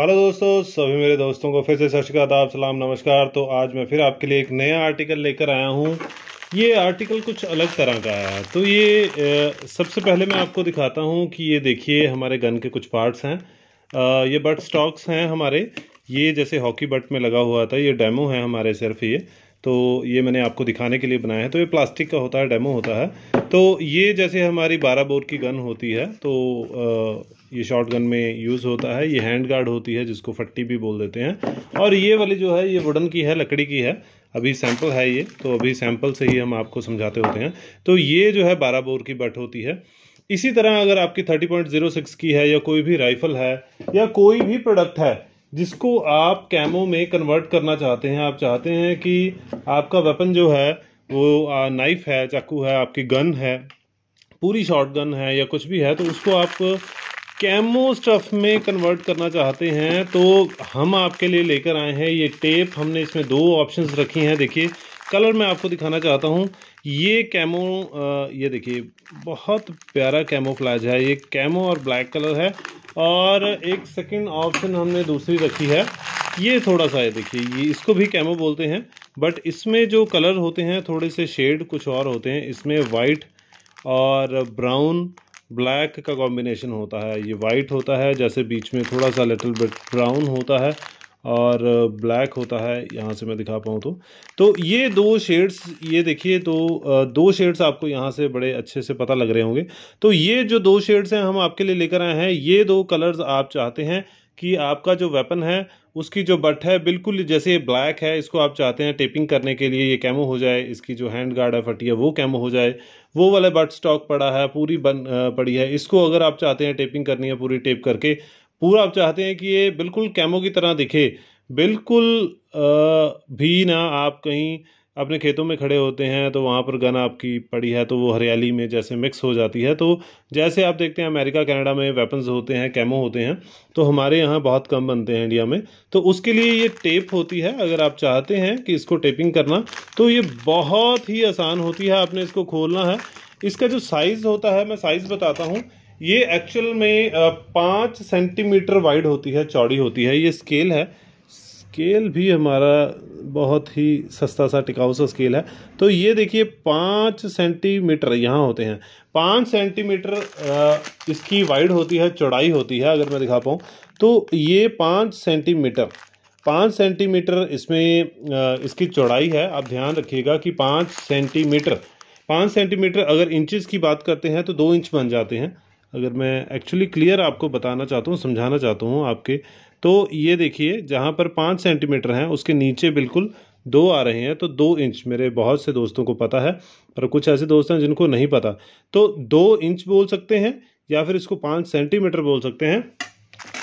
hello दोस्तों सभी मेरे दोस्तों को फिर से सत श्रीकाल आप सलाम नमस्कार तो आज मैं फिर आपके लिए एक नया आर्टिकल लेकर आया हूँ ये आर्टिकल कुछ अलग तरह का है तो ये सबसे पहले मैं आपको दिखाता हूँ कि ये देखिए हमारे गन के कुछ पार्ट्स हैं ये बट स्टॉक्स हैं हमारे ये जैसे हॉकी बट में लगा हुआ था ये डेमो है हमारे सिर्फ ये तो ये मैंने आपको दिखाने के लिए बनाया है तो ये प्लास्टिक का होता है डेमो होता है तो ये जैसे हमारी बारह बोर की गन होती है तो ये शॉर्ट गन में यूज़ होता है ये हैंड गार्ड होती है जिसको फट्टी भी बोल देते हैं और ये वाली जो है ये वुडन की है लकड़ी की है अभी सैंपल है ये तो अभी सैंपल से ही हम आपको समझाते होते हैं तो ये जो है बारह बोर की बट होती है इसी तरह अगर आपकी थर्टी पॉइंट जीरो सिक्स की है या कोई भी राइफल है या कोई भी प्रोडक्ट है जिसको आप कैमो में कन्वर्ट करना चाहते हैं आप चाहते हैं कि आपका वेपन जो है वो नाइफ़ है चाकू है आपकी गन है पूरी शॉर्ट गन है या कुछ भी है तो उसको आप कैमो स्टफ में कन्वर्ट करना चाहते हैं तो हम आपके लिए लेकर आए हैं ये टेप हमने इसमें दो ऑप्शंस रखी हैं देखिए कलर मैं आपको दिखाना चाहता हूँ ये कैमो ये देखिए बहुत प्यारा कैमो है ये कैमो और ब्लैक कलर है और एक सेकंड ऑप्शन हमने दूसरी रखी है ये थोड़ा सा है देखिए ये इसको भी कैमो बोलते हैं बट इसमें जो कलर होते हैं थोड़े से शेड कुछ और होते हैं इसमें वाइट और ब्राउन ब्लैक का कॉम्बिनेशन होता है ये वाइट होता है जैसे बीच में थोड़ा सा लिटिल बिट ब्राउन होता है और ब्लैक होता है यहाँ से मैं दिखा पाऊँ तो तो ये दो शेड्स ये देखिए तो दो शेड्स आपको यहाँ से बड़े अच्छे से पता लग रहे होंगे तो ये जो दो शेड्स हैं हम आपके लिए लेकर आए हैं ये दो कलर्स आप चाहते हैं कि आपका जो वेपन है उसकी जो बट है बिल्कुल जैसे ब्लैक है इसको आप चाहते हैं टेपिंग करने के लिए ये कैमो हो जाए इसकी जो हैंड गार्ड है फटी है वो कैमो हो जाए वो वाला बट स्टॉक पड़ा है पूरी बन पड़ी है इसको अगर आप चाहते हैं टेपिंग करनी है पूरी टेप करके पूरा आप चाहते हैं कि ये बिल्कुल कैमो की तरह दिखे बिल्कुल भी ना आप कहीं अपने खेतों में खड़े होते हैं तो वहाँ पर गन आपकी पड़ी है तो वो हरियाली में जैसे मिक्स हो जाती है तो जैसे आप देखते हैं अमेरिका कनाडा में वेपन्स होते हैं कैमो होते हैं तो हमारे यहाँ बहुत कम बनते हैं इंडिया में तो उसके लिए ये टेप होती है अगर आप चाहते हैं कि इसको टेपिंग करना तो ये बहुत ही आसान होती है आपने इसको खोलना है इसका जो साइज़ होता है मैं साइज़ बताता हूँ ये एक्चुअल में पाँच सेंटीमीटर वाइड होती है चौड़ी होती है ये स्केल है स्केल भी हमारा बहुत ही सस्ता सा टिकाऊ सा स्केल है तो ये देखिए पाँच सेंटीमीटर यहाँ होते हैं पाँच सेंटीमीटर इसकी वाइड होती है चौड़ाई होती है अगर मैं दिखा पाऊँ तो ये पाँच सेंटीमीटर पाँच सेंटीमीटर इसमें इसकी चौड़ाई है आप ध्यान रखिएगा कि पाँच सेंटीमीटर पाँच सेंटीमीटर अगर इंचज़ की बात करते हैं तो दो इंच बन जाते हैं अगर मैं एक्चुअली क्लियर आपको बताना चाहता हूँ समझाना चाहता हूँ आपके तो ये देखिए जहाँ पर पाँच सेंटीमीटर हैं उसके नीचे बिल्कुल दो आ रहे हैं तो दो इंच मेरे बहुत से दोस्तों को पता है पर कुछ ऐसे दोस्त हैं जिनको नहीं पता तो दो इंच बोल सकते हैं या फिर इसको पाँच सेंटीमीटर बोल सकते हैं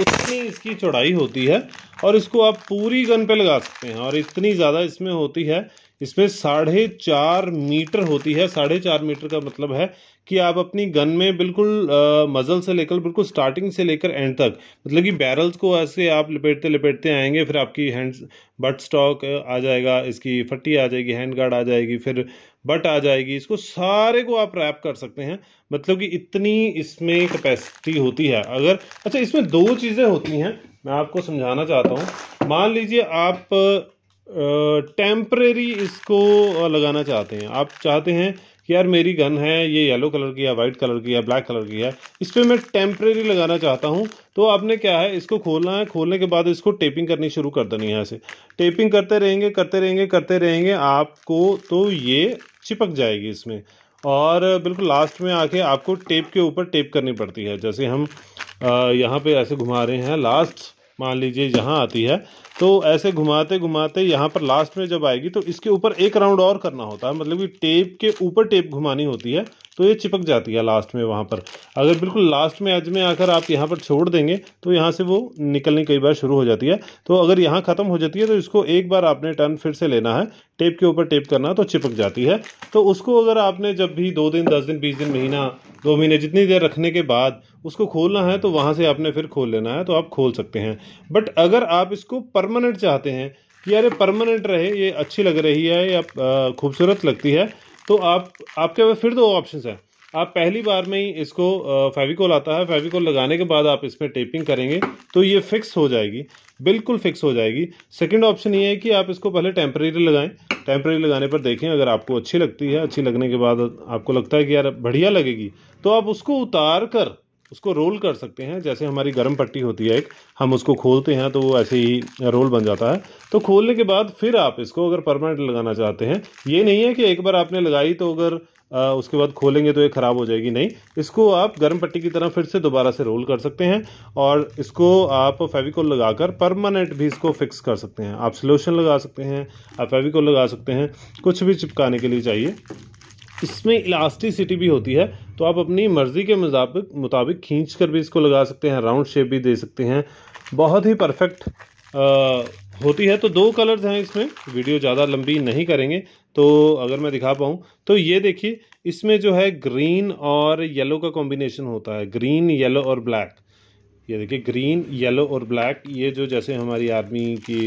उतनी इसकी चौड़ाई होती है और इसको आप पूरी गन पे लगा सकते हैं और इतनी ज़्यादा इसमें होती है इसमें साढ़े चार मीटर होती है साढ़े चार मीटर का मतलब है कि आप अपनी गन में बिल्कुल मज़ल से लेकर बिल्कुल स्टार्टिंग से लेकर एंड तक मतलब कि बैरल्स को ऐसे आप लपेटते लपेटते आएंगे फिर आपकी हैंड बट स्टॉक आ जाएगा इसकी फट्टी आ जाएगी हैंड गार्ड आ जाएगी फिर बट आ जाएगी इसको सारे को आप रैप कर सकते हैं मतलब कि इतनी इसमें कैपेसिटी होती है अगर अच्छा इसमें दो चीज़ें होती हैं मैं आपको समझाना चाहता हूँ मान लीजिए आप टेम्परेरी इसको लगाना चाहते हैं आप चाहते हैं कि यार मेरी गन है ये येलो कलर की है वाइट कलर की है ब्लैक कलर की है इस पर मैं टेम्प्रेरी लगाना चाहता हूँ तो आपने क्या है इसको खोलना है खोलने के बाद इसको टेपिंग करनी शुरू कर देनी है ऐसे टेपिंग करते रहेंगे करते रहेंगे करते रहेंगे आपको तो ये चिपक जाएगी इसमें और बिल्कुल लास्ट में आके आपको टेप के ऊपर टेप करनी पड़ती है जैसे हम यहाँ पे ऐसे घुमा रहे हैं लास्ट मान लीजिए यहाँ आती है तो ऐसे घुमाते घुमाते यहाँ पर लास्ट में जब आएगी तो इसके ऊपर एक राउंड और करना होता है मतलब कि टेप के ऊपर टेप घुमानी होती है तो ये चिपक जाती है लास्ट में वहाँ पर अगर बिल्कुल लास्ट में एज में आकर आप यहाँ पर छोड़ देंगे तो यहाँ से वो निकलनी कई बार शुरू हो जाती है तो अगर यहाँ ख़त्म हो जाती है तो इसको एक बार आपने टर्न फिर से लेना है टेप के ऊपर टेप करना तो चिपक जाती है तो उसको अगर आपने जब भी दो दिन दस दिन बीस दिन महीना दो महीने जितनी देर रखने के बाद उसको खोलना है तो वहाँ से आपने फिर खोल लेना है तो आप खोल सकते हैं बट अगर आप इसको परमानेंट चाहते हैं कि अरे परमानेंट रहे ये अच्छी लग रही है या खूबसूरत लगती है तो आप आपके पास फिर दो ऑप्शन हैं आप पहली बार में ही इसको फेविकोल आता है फेविकोल लगाने के बाद आप इसमें टेपिंग करेंगे तो ये फिक्स हो जाएगी बिल्कुल फिक्स हो जाएगी सेकंड ऑप्शन ये है कि आप इसको पहले टेम्परेरी लगाएं टेम्परेरी लगाने पर देखें अगर आपको अच्छी लगती है अच्छी लगने के बाद आपको लगता है कि यार बढ़िया लगेगी तो आप उसको उतार कर उसको रोल कर सकते हैं जैसे हमारी गर्म पट्टी होती है एक हम उसको खोलते हैं तो वो ऐसे ही रोल बन जाता है तो खोलने के बाद फिर आप इसको अगर परमानेंट लगाना चाहते हैं ये नहीं है कि एक बार आपने लगाई तो अगर आ, उसके बाद खोलेंगे तो ये ख़राब हो जाएगी नहीं इसको आप गर्म पट्टी की तरह फिर से दोबारा से रोल कर सकते हैं और इसको आप फेविकोल लगाकर परमानेंट भी इसको फिक्स कर सकते हैं आप सोल्यूशन लगा सकते हैं आप फेविकोल लगा सकते हैं कुछ भी चिपकाने के लिए चाहिए इसमें इलास्टिसिटी भी होती है तो आप अपनी मर्ज़ी के मुताबिक मुताबिक खींच कर भी इसको लगा सकते हैं राउंड शेप भी दे सकते हैं बहुत ही परफेक्ट होती है तो दो कलर्स हैं इसमें वीडियो ज़्यादा लंबी नहीं करेंगे तो अगर मैं दिखा पाऊँ तो ये देखिए इसमें जो है ग्रीन और येलो का कॉम्बिनेशन होता है ग्रीन येलो और ब्लैक ये देखिए ग्रीन येलो और ब्लैक ये जो जैसे हमारी आर्मी की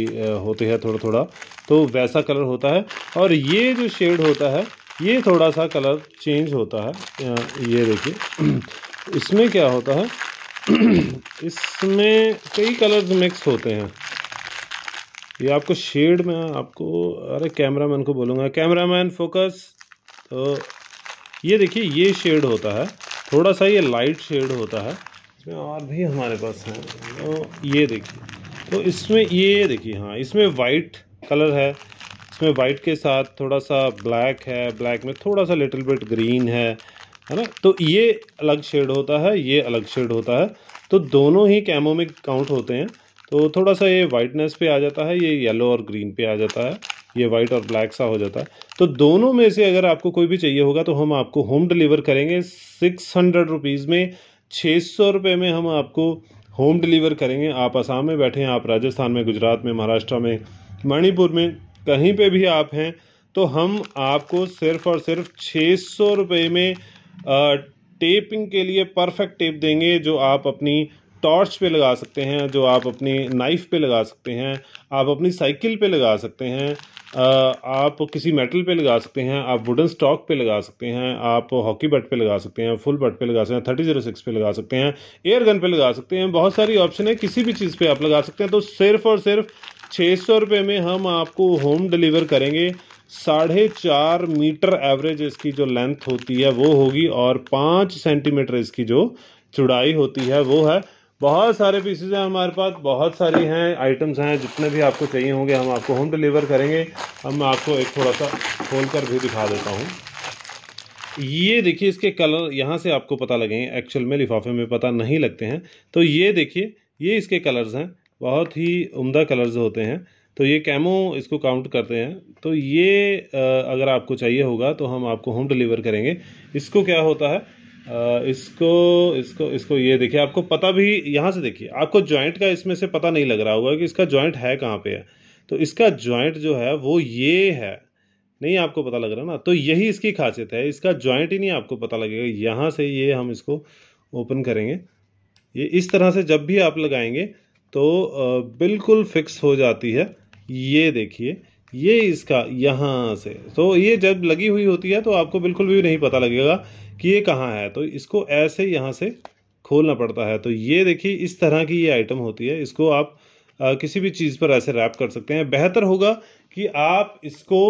होते हैं थोड़ा थोड़ा तो वैसा कलर होता है और ये जो शेड होता है ये थोड़ा सा कलर चेंज होता है ये देखिए इसमें क्या होता है इसमें कई कलर्स मिक्स होते हैं ये आपको शेड में आपको अरे कैमरा मैन को बोलूँगा कैमरा मैन फोकस तो ये देखिए ये शेड होता है थोड़ा सा ये लाइट शेड होता है इसमें और भी हमारे पास हैं तो ये देखिए तो इसमें ये देखिए हाँ इसमें वाइट कलर है इसमें वाइट के साथ थोड़ा सा ब्लैक है ब्लैक में थोड़ा सा लिटिल बिट ग्रीन है है ना तो ये अलग शेड होता है ये अलग शेड होता है तो दोनों ही कैमो में काउंट होते हैं तो थोड़ा सा ये वाइटनेस पे आ जाता है ये येलो और ग्रीन पे आ जाता है ये वाइट और ब्लैक सा हो जाता है तो दोनों में से अगर आपको कोई भी चाहिए होगा तो हम आपको होम डिलीवर करेंगे सिक्स हंड्रेड रुपीज़ में छः सौ रुपये में हम आपको होम डिलीवर करेंगे आप आसाम में बैठे हैं आप राजस्थान में गुजरात में महाराष्ट्र में मणिपुर में कहीं पे भी आप हैं तो हम आपको सिर्फ और सिर्फ छः सौ रुपये में टेपिंग के लिए परफेक्ट टेप देंगे जो आप अपनी टॉर्च पे लगा सकते हैं जो आप अपनी नाइफ़ पे लगा सकते हैं आप अपनी साइकिल पे लगा सकते हैं आप किसी मेटल पे लगा सकते हैं आप वुडन स्टॉक पे लगा सकते हैं आप हॉकी बट पे लगा सकते हैं फुल बट पे लगा सकते हैं थर्टी जीरो सिक्स पे लगा सकते हैं एयर गन पे लगा सकते हैं बहुत सारी ऑप्शन है किसी भी चीज़ पे आप लगा सकते हैं तो सिर्फ और सिर्फ छः सौ रुपये में हम आपको होम डिलीवर करेंगे साढ़े चार मीटर एवरेज इसकी जो लेंथ होती है वो होगी और पाँच सेंटीमीटर इसकी जो चुड़ाई होती है वो है बहुत सारे पीसेज हैं हमारे पास बहुत सारी हैं आइटम्स हैं जितने भी आपको चाहिए होंगे हम आपको होम डिलीवर करेंगे हम मैं आपको एक थोड़ा सा खोल कर भी दिखा देता हूँ ये देखिए इसके कलर यहाँ से आपको पता लगेंगे एक्चुअल में लिफाफे में पता नहीं लगते हैं तो ये देखिए ये इसके कलर्स हैं बहुत ही उम्दा कलर्स होते हैं तो ये कैमो इसको काउंट करते हैं तो ये अगर आपको चाहिए होगा तो हम आपको होम डिलीवर करेंगे इसको क्या होता है इसको इसको इसको ये देखिए आपको पता भी यहाँ से देखिए आपको जॉइंट का इसमें से पता नहीं लग रहा होगा कि इसका जॉइंट है कहाँ पे है तो इसका जॉइंट जो है वो ये है नहीं आपको पता लग रहा ना तो यही इसकी खासियत है इसका जॉइंट ही नहीं आपको पता लगेगा यहाँ से ये हम इसको ओपन करेंगे ये इस तरह से जब भी आप लगाएंगे तो बिल्कुल फिक्स हो जाती है ये देखिए ये इसका यहाँ से तो ये जब लगी हुई होती है तो आपको बिल्कुल भी नहीं पता लगेगा कि ये कहाँ है तो इसको ऐसे यहाँ से खोलना पड़ता है तो ये देखिए इस तरह की ये आइटम होती है इसको आप आ, किसी भी चीज़ पर ऐसे रैप कर सकते हैं बेहतर होगा कि आप इसको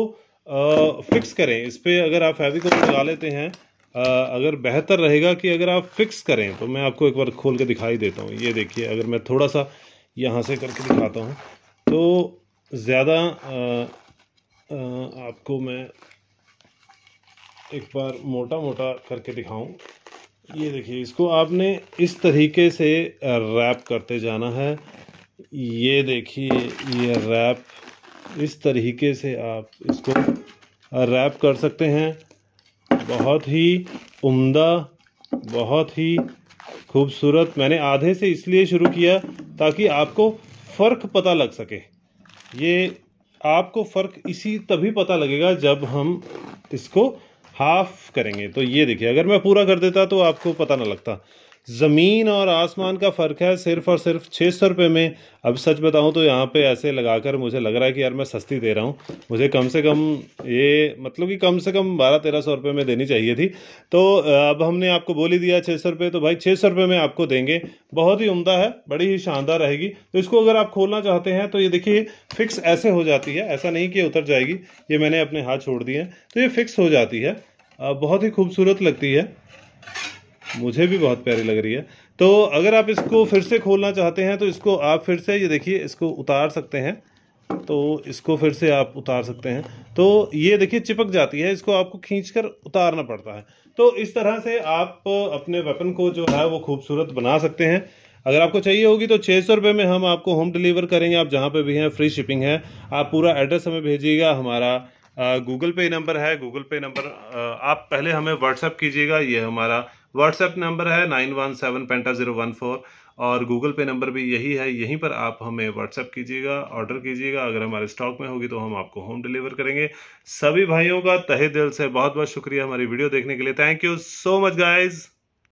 आ, फिक्स करें इस पर अगर आप फेविकॉल लगा लेते हैं आ, अगर बेहतर रहेगा कि अगर आप फिक्स करें तो मैं आपको एक बार खोल के दिखाई देता हूँ ये देखिए अगर मैं थोड़ा सा यहाँ से करके दिखाता हूँ तो ज़्यादा आपको मैं एक बार मोटा मोटा करके दिखाऊं ये देखिए इसको आपने इस तरीके से रैप करते जाना है ये देखिए ये रैप इस तरीके से आप इसको रैप कर सकते हैं बहुत ही उम्दा बहुत ही खूबसूरत मैंने आधे से इसलिए शुरू किया ताकि आपको फ़र्क पता लग सके ये आपको फ़र्क इसी तभी पता लगेगा जब हम इसको हाफ करेंगे तो ये देखिए अगर मैं पूरा कर देता तो आपको पता ना लगता ज़मीन और आसमान का फ़र्क है सिर्फ और सिर्फ छः सौ रुपये में अब सच बताऊँ तो यहाँ पे ऐसे लगाकर मुझे लग रहा है कि यार मैं सस्ती दे रहा हूँ मुझे कम से कम ये मतलब कि कम से कम बारह तेरह सौ रुपये में देनी चाहिए थी तो अब हमने आपको बोल ही दिया छः सौ रुपये तो भाई छः सौ रुपये में आपको देंगे बहुत ही उमदा है बड़ी ही शानदार रहेगी तो इसको अगर आप खोलना चाहते हैं तो ये देखिए फिक्स ऐसे हो जाती है ऐसा नहीं कि उतर जाएगी ये मैंने अपने हाथ छोड़ दिए तो ये फिक्स हो जाती है बहुत ही खूबसूरत लगती है मुझे भी बहुत प्यारी लग रही है तो अगर आप इसको फिर से खोलना चाहते हैं तो इसको आप फिर से ये देखिए इसको उतार सकते हैं तो इसको फिर से आप उतार सकते हैं तो ये देखिए चिपक जाती है इसको आपको खींच कर उतारना पड़ता है तो इस तरह से आप अपने वेपन को जो है वो खूबसूरत बना सकते हैं अगर आपको चाहिए होगी तो छः सौ रुपये में हम आपको होम डिलीवर करेंगे आप जहाँ पे भी हैं फ्री शिपिंग है आप पूरा एड्रेस हमें भेजिएगा हमारा गूगल पे नंबर है गूगल पे नंबर आप पहले हमें व्हाट्सअप कीजिएगा ये हमारा व्हाट्सएप नंबर है नाइन वन सेवन पेंटा ज़ीरो वन फोर और गूगल पे नंबर भी यही है यहीं पर आप हमें व्हाट्सएप कीजिएगा ऑर्डर कीजिएगा अगर हमारे स्टॉक में होगी तो हम आपको होम डिलीवर करेंगे सभी भाइयों का तहे दिल से बहुत बहुत शुक्रिया हमारी वीडियो देखने के लिए thank you so much guys